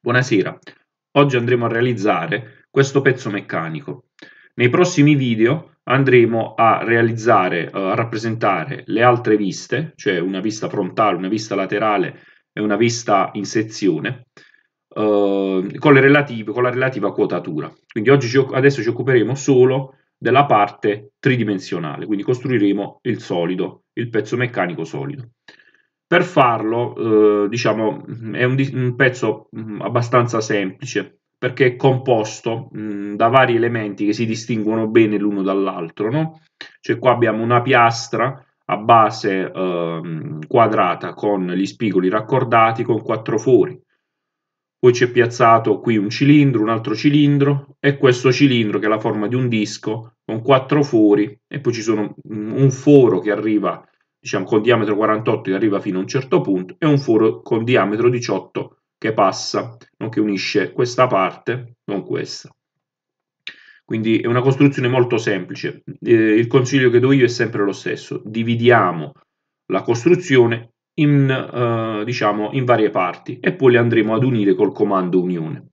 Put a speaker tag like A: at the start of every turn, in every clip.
A: Buonasera, oggi andremo a realizzare questo pezzo meccanico. Nei prossimi video andremo a realizzare, eh, a rappresentare le altre viste, cioè una vista frontale, una vista laterale e una vista in sezione, eh, con, relative, con, la relativa quotatura. Quindi oggi ci, adesso ci occuperemo solo della parte tridimensionale, quindi costruiremo il solido, il pezzo meccanico solido. Per farlo, eh, diciamo, è un, un pezzo mh, mm, abbastanza semplice perché è composto mh, mm, da vari elementi che si distinguono bene l'uno dall'altro. No? Cioè qua abbiamo una piastra a base eh, quadrata con gli spigoli raccordati con quattro fori. Poi c'è piazzato qui un cilindro, un altro cilindro e questo cilindro che ha la forma di un disco con quattro fori e poi ci sono mm, un foro che arriva diciamo, con diametro 48 che arriva fino a un certo punto e un foro con diametro 18 che passa, no? che unisce questa parte con questa. Quindi è una costruzione molto semplice. Eh, il consiglio che do io è sempre lo stesso. Dividiamo la costruzione in, eh, diciamo, in varie parti e poi le andremo ad unire col comando unione.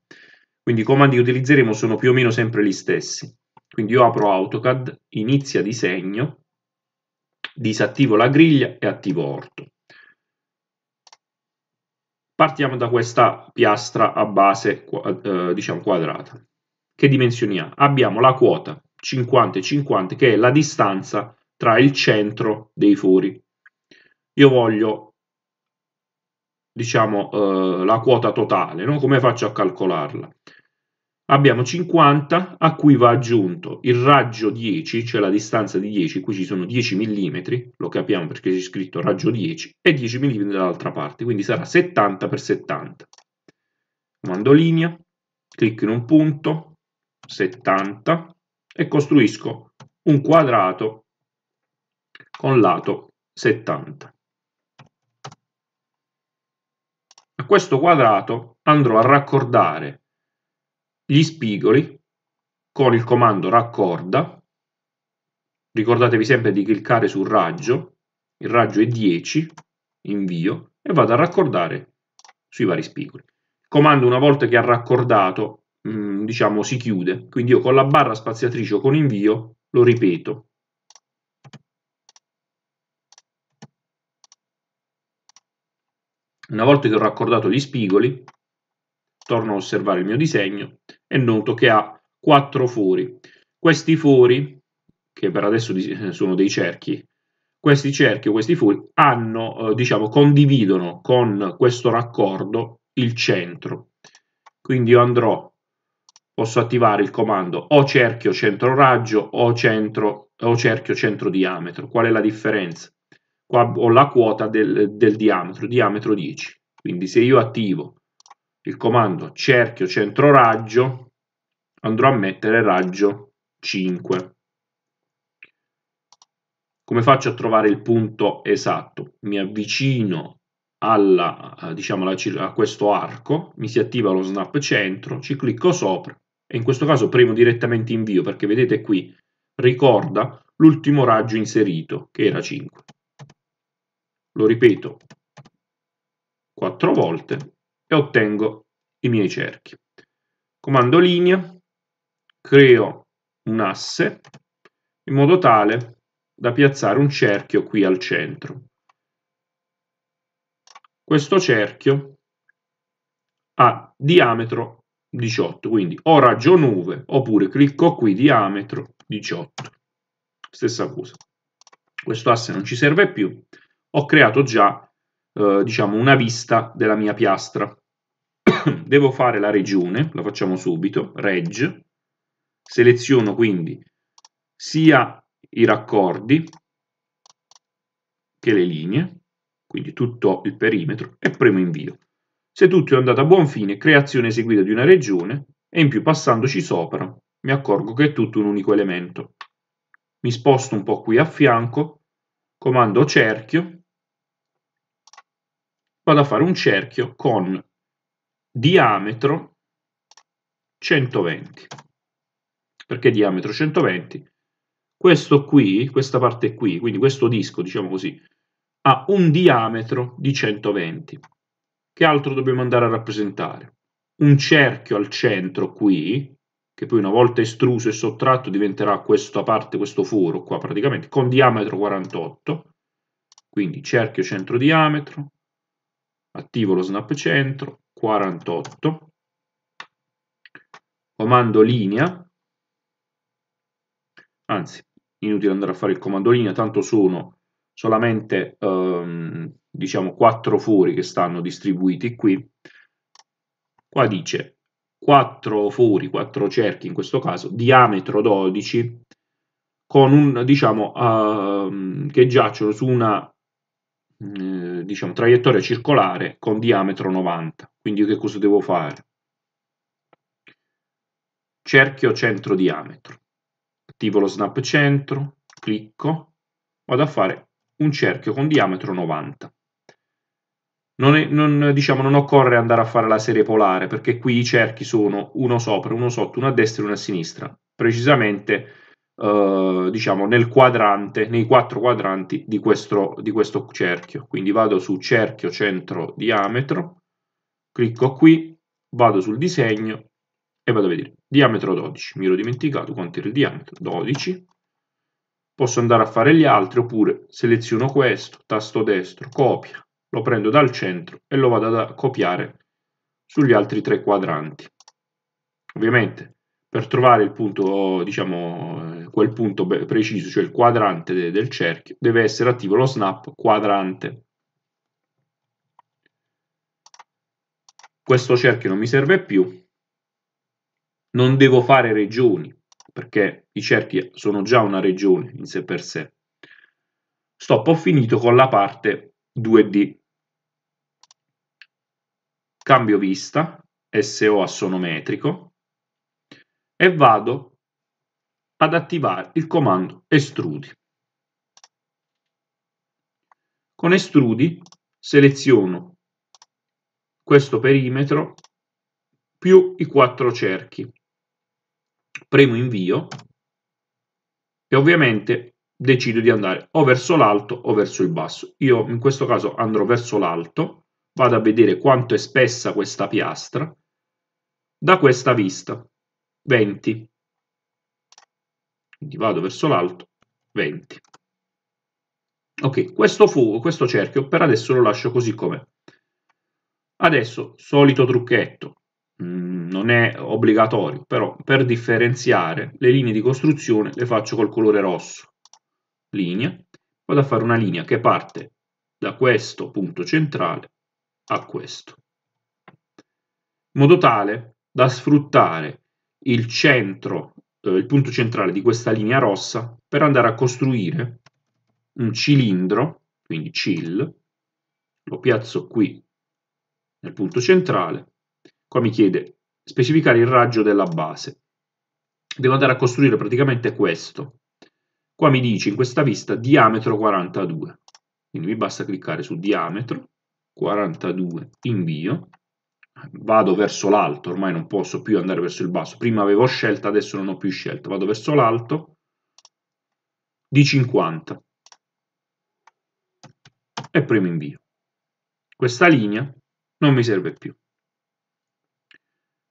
A: Quindi i comandi che utilizzeremo sono più o meno sempre gli stessi. Quindi io apro AutoCAD, inizia disegno, disattivo la griglia e attivo orto. Partiamo da questa piastra a base eh, diciamo quadrata. Che dimensioni ha? Abbiamo la quota 50 e 50 che è la distanza tra il centro dei fori. Io voglio diciamo eh, la quota totale, no? come faccio a calcolarla? abbiamo 50 a cui va aggiunto il raggio 10, cioè la distanza di 10, qui ci sono 10 mm, lo capiamo perché c'è scritto raggio 10, e 10 mm dall'altra parte, quindi sarà 70 x 70. Comando linea, clicco in un punto, 70, e costruisco un quadrato con lato 70. A questo quadrato andrò a raccordare gli spigoli con il comando raccorda, ricordatevi sempre di cliccare sul raggio, il raggio è 10, invio, e vado a raccordare sui vari spigoli. Il comando una volta che ha raccordato, mm, diciamo, si chiude, quindi io con la barra spaziatrice o con invio lo ripeto. Una volta che ho raccordato gli spigoli, torno a osservare il mio disegno è noto che ha quattro fori. Questi fori, che per adesso eh, sono dei cerchi, questi cerchi o questi fori hanno, eh, diciamo, condividono con questo raccordo il centro. Quindi io andrò, posso attivare il comando o cerchio centro raggio o, centro, o cerchio centro diametro. Qual è la differenza? Qua ho la quota del, del diametro, diametro 10. Quindi se io attivo il comando cerchio centro raggio andrò a mettere raggio 5. Come faccio a trovare il punto esatto? Mi avvicino alla, diciamo, a questo arco, mi si attiva lo snap centro, ci clicco sopra e in questo caso premo direttamente invio perché vedete qui ricorda l'ultimo raggio inserito che era 5. Lo ripeto quattro volte e ottengo i miei cerchi. Comando linea, creo un asse in modo tale da piazzare un cerchio qui al centro. Questo cerchio ha diametro 18, quindi o raggio 9 oppure clicco qui diametro 18. Stessa cosa. Questo asse non ci serve più, ho creato già eh, diciamo una vista della mia piastra. Devo fare la regione, la facciamo subito, reg, seleziono quindi sia i raccordi che le linee, quindi tutto il perimetro, e premo invio. Se tutto è andato a buon fine, creazione eseguita di una regione, e in più passandoci sopra mi accorgo che è tutto un unico elemento. Mi sposto un po' qui a fianco, comando cerchio, vado a fare un cerchio con diametro 120. Perché diametro 120? Questo qui, questa parte qui, quindi questo disco, diciamo così, ha un diametro di 120. Che altro dobbiamo andare a rappresentare? Un cerchio al centro qui, che poi una volta estruso e sottratto diventerà questa parte, questo foro qua praticamente, con diametro 48, quindi cerchio centro diametro, attivo lo snap centro, 48, comando linea, anzi, inutile andare a fare il comando linea, tanto sono solamente, ehm, diciamo, quattro fori che stanno distribuiti qui. Qua dice quattro fori, quattro cerchi in questo caso, diametro 12, con un, diciamo, ehm, che giacciono su una eh, diciamo, traiettoria circolare con diametro 90. Quindi io che cosa devo fare? Cerchio centro diametro. Attivo lo snap centro, clicco, vado a fare un cerchio con diametro 90. Non, è, non, diciamo, non, occorre andare a fare la serie polare perché qui i cerchi sono uno sopra, uno sotto, uno a destra e uno a sinistra. Precisamente eh, diciamo nel quadrante, nei quattro quadranti di questo, di questo cerchio. Quindi vado su cerchio, centro, diametro, clicco qui, vado sul disegno e vado a vedere diametro 12, mi ero dimenticato quanto era il diametro, 12, posso andare a fare gli altri oppure seleziono questo, tasto destro, copia, lo prendo dal centro e lo vado a copiare sugli altri tre quadranti. Ovviamente per trovare il punto, diciamo, quel punto preciso, cioè il quadrante de del cerchio, deve essere attivo lo snap quadrante. Questo cerchio non mi serve più, non devo fare regioni, perché i cerchi sono già una regione in sé per sé. Stop, ho finito con la parte 2D. Cambio vista, SO assonometrico, e vado ad attivare il comando estrudi. Con estrudi seleziono questo perimetro più i quattro cerchi. Premo invio e ovviamente decido di andare o verso l'alto o verso il basso. Io in questo caso andrò verso l'alto, vado a vedere quanto è spessa questa piastra da questa vista. 20. quindi vado verso l'alto 20 ok questo fu questo cerchio per adesso lo lascio così com'è adesso solito trucchetto mm, non è obbligatorio però per differenziare le linee di costruzione le faccio col colore rosso linea vado a fare una linea che parte da questo punto centrale a questo in modo tale da sfruttare il centro, eh, il punto centrale di questa linea rossa per andare a costruire un cilindro, quindi CIL, lo piazzo qui nel punto centrale, qua mi chiede specificare il raggio della base. Devo andare a costruire praticamente questo. Qua mi dice in questa vista diametro 42, quindi mi basta cliccare su diametro, 42 invio, vado verso l'alto, ormai non posso più andare verso il basso, prima avevo scelta, adesso non ho più scelta, vado verso l'alto di 50 e premo invio. Questa linea non mi serve più.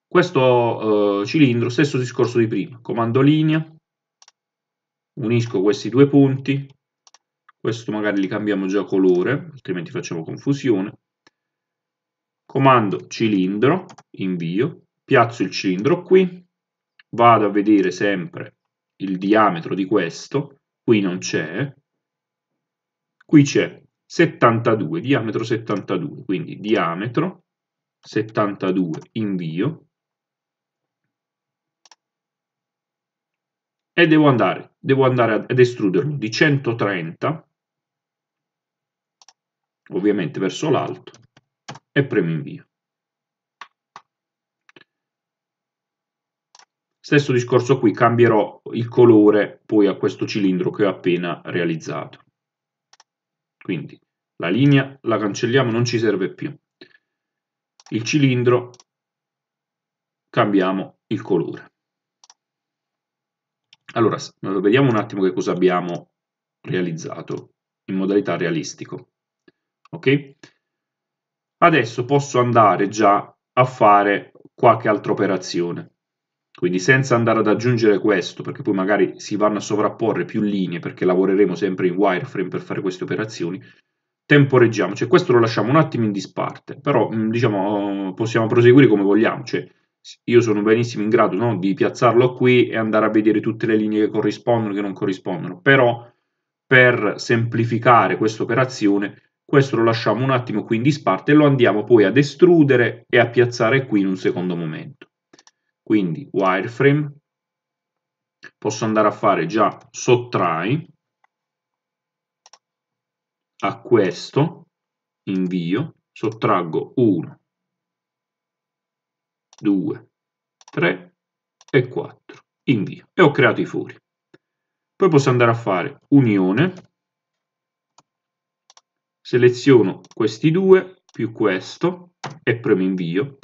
A: Questo eh, cilindro, stesso discorso di prima, comando linea, unisco questi due punti, questo magari li cambiamo già colore, altrimenti facciamo confusione, comando cilindro, invio, piazzo il cilindro qui, vado a vedere sempre il diametro di questo, qui non c'è, qui c'è 72, diametro 72, quindi diametro 72, invio, e devo andare, devo andare ad estruderlo di 130, ovviamente verso l'alto, e premo invia. Stesso discorso qui, cambierò il colore poi a questo cilindro che ho appena realizzato. Quindi la linea la cancelliamo, non ci serve più. Il cilindro cambiamo il colore. Allora, vediamo un attimo che cosa abbiamo realizzato in modalità realistico. Ok? adesso posso andare già a fare qualche altra operazione. Quindi senza andare ad aggiungere questo, perché poi magari si vanno a sovrapporre più linee, perché lavoreremo sempre in wireframe per fare queste operazioni, temporeggiamo, cioè questo lo lasciamo un attimo in disparte, però mm, diciamo possiamo proseguire come vogliamo, cioè io sono benissimo in grado no, di piazzarlo qui e andare a vedere tutte le linee che corrispondono e che non corrispondono, però per semplificare questa operazione questo lo lasciamo un attimo qui in disparte e lo andiamo poi ad estrudere e a piazzare qui in un secondo momento. Quindi wireframe, posso andare a fare già sottrai a questo, invio, sottraggo 1, 2, 3 e 4, invio e ho creato i fori. Poi posso andare a fare unione, seleziono questi due più questo e premo invio.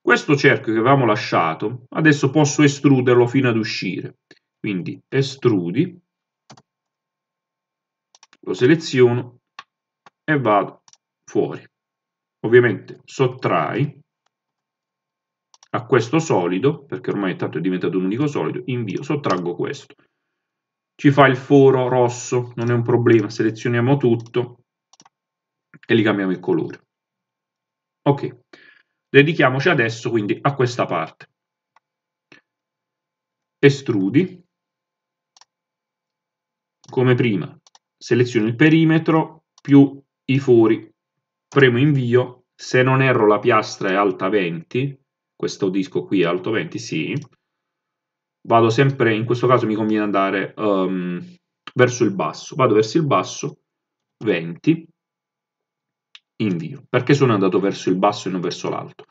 A: Questo cerchio che avevamo lasciato, adesso posso estruderlo fino ad uscire. Quindi estrudi, lo seleziono e vado fuori. Ovviamente sottrai a questo solido, perché ormai tanto è diventato un unico solido, invio, sottraggo questo. Ci fa il foro rosso, non è un problema, selezioniamo tutto, e gli cambiamo il colore. Ok, dedichiamoci adesso quindi a questa parte. Estrudi, come prima, seleziono il perimetro più i fori, premo invio, se non erro la piastra è alta 20, questo disco qui è alto 20, sì, vado sempre, in questo caso mi conviene andare um, verso il basso, vado verso il basso, 20, invio. Perché sono andato verso il basso e non verso l'alto?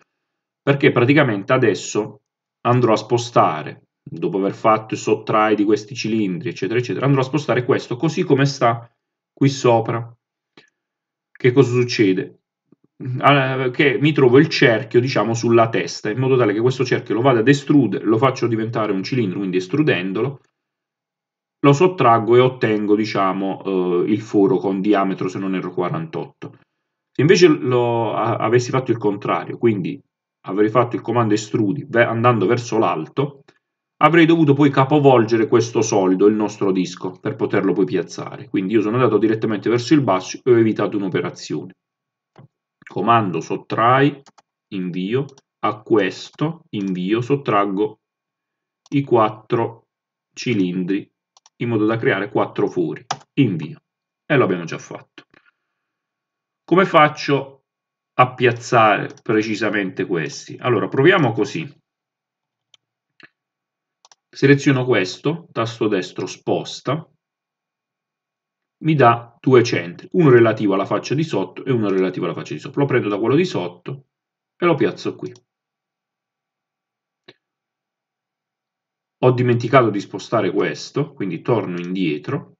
A: Perché praticamente adesso andrò a spostare, dopo aver fatto il sottrai di questi cilindri, eccetera, eccetera, andrò a spostare questo così come sta qui sopra. Che cosa succede? che mi trovo il cerchio diciamo sulla testa in modo tale che questo cerchio lo vada ad estrudere lo faccio diventare un cilindro quindi estrudendolo lo sottraggo e ottengo diciamo eh, il foro con diametro se non erro 48 se invece lo, a, avessi fatto il contrario, quindi avrei fatto il comando estrudi andando verso l'alto, avrei dovuto poi capovolgere questo solido, il nostro disco, per poterlo poi piazzare. Quindi io sono andato direttamente verso il basso e ho evitato un'operazione. Comando sottrai, invio, a questo invio, sottraggo i quattro cilindri in modo da creare quattro fori, invio. E l'abbiamo già fatto. Come faccio a piazzare precisamente questi? Allora, proviamo così. Seleziono questo, tasto destro sposta, mi dà due centri, uno relativo alla faccia di sotto e uno relativo alla faccia di sopra. Lo prendo da quello di sotto e lo piazzo qui. Ho dimenticato di spostare questo, quindi torno indietro,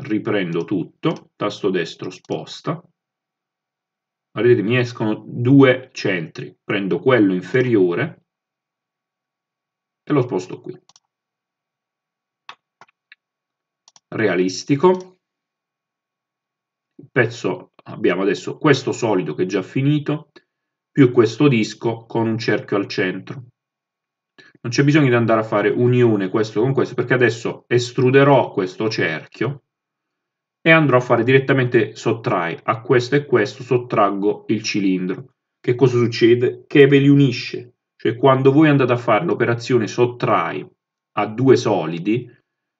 A: riprendo tutto, tasto destro sposta, vedete mi escono due centri, prendo quello inferiore e lo sposto qui. Realistico. Il pezzo abbiamo adesso questo solido che è già finito, più questo disco con un cerchio al centro. Non c'è bisogno di andare a fare unione questo con questo, perché adesso estruderò questo cerchio, e andrò a fare direttamente sottrai a questo e questo sottraggo il cilindro che cosa succede? che ve li unisce cioè quando voi andate a fare l'operazione sottrai a due solidi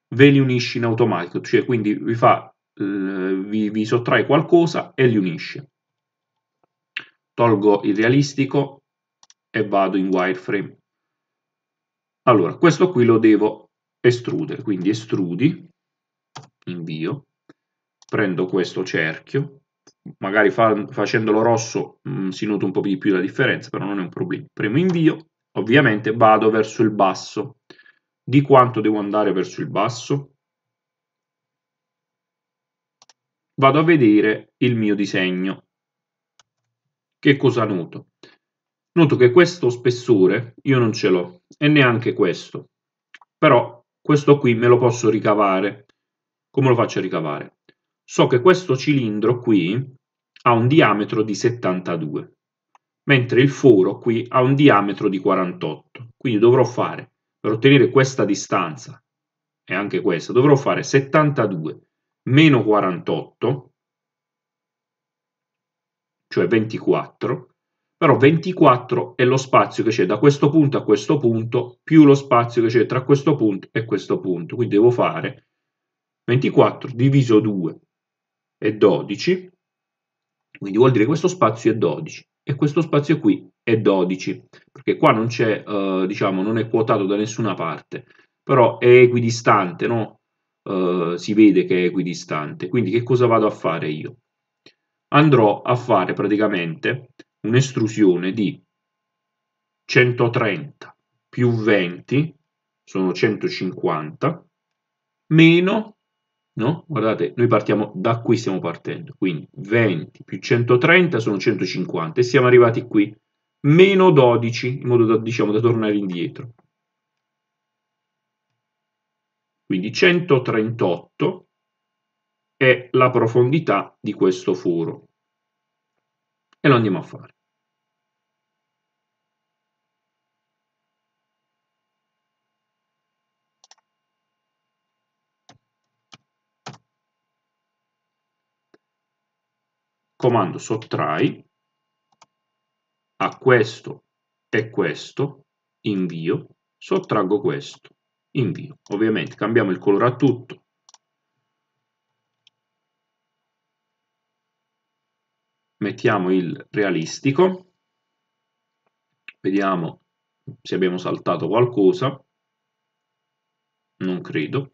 A: ve li unisce in automatico cioè quindi vi, fa, eh, vi, vi sottrae qualcosa e li unisce tolgo il realistico e vado in wireframe allora questo qui lo devo estrudere quindi estrudi invio prendo questo cerchio, magari fa, facendolo rosso mh, mm, si nota un po' di più la differenza, però non è un problema. Premo invio, ovviamente vado verso il basso. Di quanto devo andare verso il basso? Vado a vedere il mio disegno. Che cosa noto? Noto che questo spessore io non ce l'ho e neanche questo, però questo qui me lo posso ricavare. Come lo faccio a ricavare? so che questo cilindro qui ha un diametro di 72, mentre il foro qui ha un diametro di 48. Quindi dovrò fare, per ottenere questa distanza, e anche questa, dovrò fare 72 meno 48, cioè 24, però 24 è lo spazio che c'è da questo punto a questo punto, più lo spazio che c'è tra questo punto e questo punto, quindi devo fare 24 diviso 2 è 12, quindi vuol dire che questo spazio è 12 e questo spazio qui è 12, perché qua non c'è, eh, diciamo, non è quotato da nessuna parte, però è equidistante, no? Eh, si vede che è equidistante, quindi che cosa vado a fare io? Andrò a fare praticamente un'estrusione di 130 più 20, sono 150, meno No? Guardate, noi partiamo da qui stiamo partendo, quindi 20 più 130 sono 150 e siamo arrivati qui, meno 12, in modo da, diciamo, da tornare indietro. Quindi 138 è la profondità di questo foro. E lo andiamo a fare. comando sottrai a questo e questo, invio, sottraggo questo, invio. Ovviamente cambiamo il colore a tutto. Mettiamo il realistico. Vediamo se abbiamo saltato qualcosa. Non credo.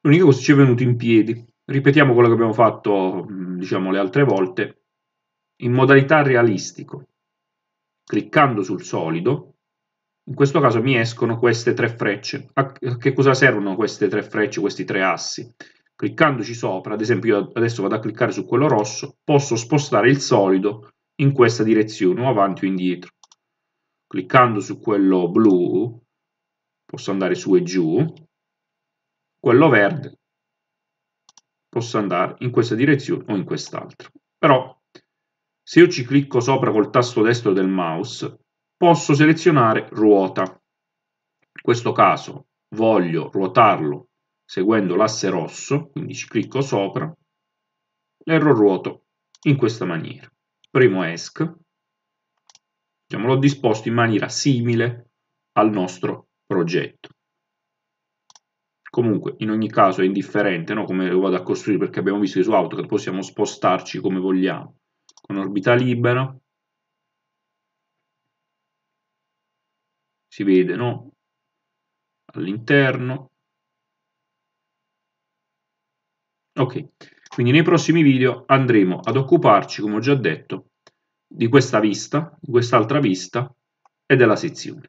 A: L'unica cosa ci è venuto in piedi Ripetiamo quello che abbiamo fatto, mm, diciamo, le altre volte, in modalità realistico. Cliccando sul solido, in questo caso mi escono queste tre frecce. A che cosa servono queste tre frecce, questi tre assi? Cliccandoci sopra, ad esempio io adesso vado a cliccare su quello rosso, posso spostare il solido in questa direzione, o avanti o indietro. Cliccando su quello blu, posso andare su e giù, quello verde, possa andare in questa direzione o in quest'altra. Però se io ci clicco sopra col tasto destro del mouse, posso selezionare ruota. In questo caso voglio ruotarlo seguendo l'asse rosso, quindi ci clicco sopra, e lo ruoto in questa maniera. Primo ESC, diciamo, l'ho disposto in maniera simile al nostro progetto comunque in ogni caso è indifferente no? come lo vado a costruire perché abbiamo visto che su AutoCAD possiamo spostarci come vogliamo con orbita libera si vede no? all'interno ok quindi nei prossimi video andremo ad occuparci come ho già detto di questa vista di quest'altra vista e della sezione